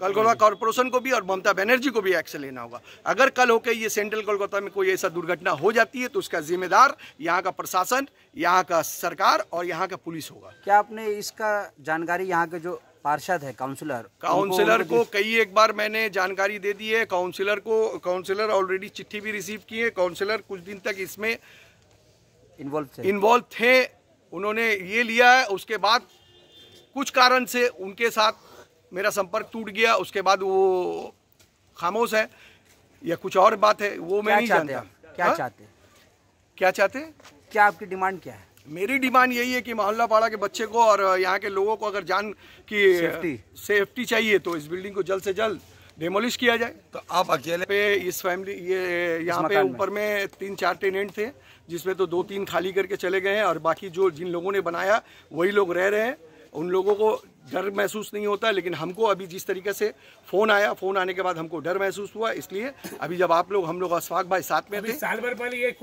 कलगोला corporation को भी और ममता बनर्जी को भी एक्शन लेना होगा अगर कल होकर ये सेंट्रल कोलकाता में कोई ऐसा दुर्घटना हो जाती है तो उसका जिम्मेदार यहाँ का प्रशासन यहाँ का सरकार और यहाँ का पुलिस होगा क्या आपने इसका जानकारी यहाँ के जो पार्षद है काउंसिलर काउंसिलर को कई एक बार मैंने जानकारी दे दी है काउंसिलर को काउंसिलर ऑलरेडी चिट्ठी भी रिसीव की है काउंसिलर कुछ दिन तक इसमें इन्वॉल्व इन्वॉल्व थे उन्होंने ये लिया है उसके बाद कुछ कारण से उनके साथ मेरा संपर्क टूट गया उसके बाद वो खामोश है या कुछ और बात है वो मैं नहीं जानता क्या हाँ? चाहते क्या चाहते क्या आपकी डिमांड क्या है मेरी डिमांड यही है कि मोहल्ला पाड़ा के बच्चे को और यहाँ के लोगों को अगर जान की सेफ्टी सेफ्टी चाहिए तो इस बिल्डिंग को जल्द से जल्द डेमोलिश किया जाए तो आप अकेले पे इस फैमिली ये यहाँ पे ऊपर में तीन चार टेनेंट थे जिसमें तो दो तीन खाली करके चले गए हैं और बाकी जो जिन लोगों ने बनाया वही लोग रह रहे हैं उन लोगों को डर महसूस नहीं होता लेकिन हमको अभी जिस तरीके से फ़ोन आया फ़ोन आने के बाद हमको डर महसूस हुआ इसलिए अभी जब आप लोग हम लोग अशफाक भाई साथ में थे साल भर पहले ये